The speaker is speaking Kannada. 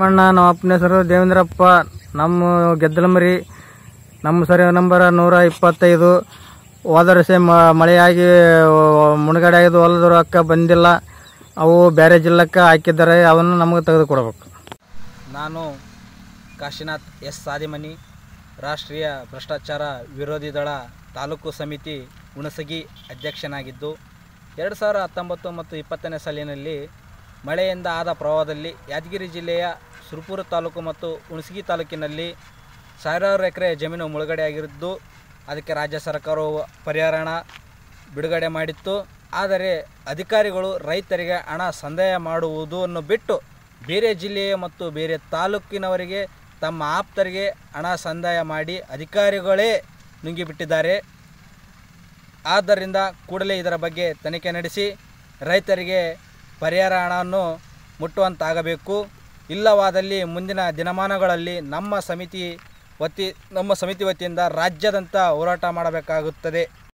ತಿಮ್ಮಣ್ಣ ನಮ್ಮ ಅಪ್ಪನ ಹೆಸರು ದೇವೇಂದ್ರಪ್ಪ ನಮ್ಮ ಗೆದ್ದಲಮರಿ ನಮ್ಮ ಸರಿ ನಂಬರ್ ನೂರ ಇಪ್ಪತ್ತೈದು ಹೋದ ಮ ಮಳೆಯಾಗಿ ಮುಣಗಡೆ ಆಗಿದ್ದು ಹೊಲದ ಅಕ್ಕ ಬಂದಿಲ್ಲ ಅವು ಬೇರೆ ಜಿಲ್ಲಕ್ಕೆ ಹಾಕಿದ್ದಾರೆ ಅವನ್ನು ನಮಗೆ ತೆಗೆದುಕೊಡ್ಬೇಕು ನಾನು ಕಾಶಿನಾಥ್ ಎಸ್ ಸಾದಿಮನಿ ರಾಷ್ಟ್ರೀಯ ಭ್ರಷ್ಟಾಚಾರ ವಿರೋಧಿ ದಳ ತಾಲೂಕು ಸಮಿತಿ ಹುಣಸಗಿ ಅಧ್ಯಕ್ಷನಾಗಿದ್ದು ಎರಡು ಸಾವಿರ ಹತ್ತೊಂಬತ್ತು ಮತ್ತು ಇಪ್ಪತ್ತನೇ ಸಾಲಿನಲ್ಲಿ ಮಳೆಯಿಂದ ಆದ ಪ್ರವಾಹದಲ್ಲಿ ಯಾದಗಿರಿ ಜಿಲ್ಲೆಯ ಸುರಪುರ ತಾಲೂಕು ಮತ್ತು ಹುಣಸಗಿ ತಾಲೂಕಿನಲ್ಲಿ ಸಾವಿರಾರು ಎಕರೆ ಜಮೀನು ಆಗಿರುದ್ದು ಅದಕ್ಕೆ ರಾಜ್ಯ ಸರ್ಕಾರವು ಹಣ ಬಿಡುಗಡೆ ಮಾಡಿತ್ತು ಆದರೆ ಅಧಿಕಾರಿಗಳು ರೈತರಿಗೆ ಹಣ ಸಂದಾಯ ಮಾಡುವುದನ್ನು ಬಿಟ್ಟು ಬೇರೆ ಜಿಲ್ಲೆಯ ಮತ್ತು ಬೇರೆ ತಾಲೂಕಿನವರಿಗೆ ತಮ್ಮ ಆಪ್ತರಿಗೆ ಹಣ ಸಂದಾಯ ಮಾಡಿ ಅಧಿಕಾರಿಗಳೇ ನುಂಗಿಬಿಟ್ಟಿದ್ದಾರೆ ಆದ್ದರಿಂದ ಕೂಡಲೇ ಇದರ ಬಗ್ಗೆ ತನಿಖೆ ನಡೆಸಿ ರೈತರಿಗೆ ಪರಿಹಾರ ಹಣವನ್ನು ಮುಟ್ಟುವಂತಾಗಬೇಕು ಇಲ್ಲವಾದಲ್ಲಿ ಮುಂದಿನ ದಿನಮಾನಗಳಲ್ಲಿ ನಮ್ಮ ಸಮಿತಿ ವತಿ ನಮ್ಮ ಸಮಿತಿ ವತಿಯಿಂದ ರಾಜ್ಯಾದ್ಯಂತ ಹೋರಾಟ ಮಾಡಬೇಕಾಗುತ್ತದೆ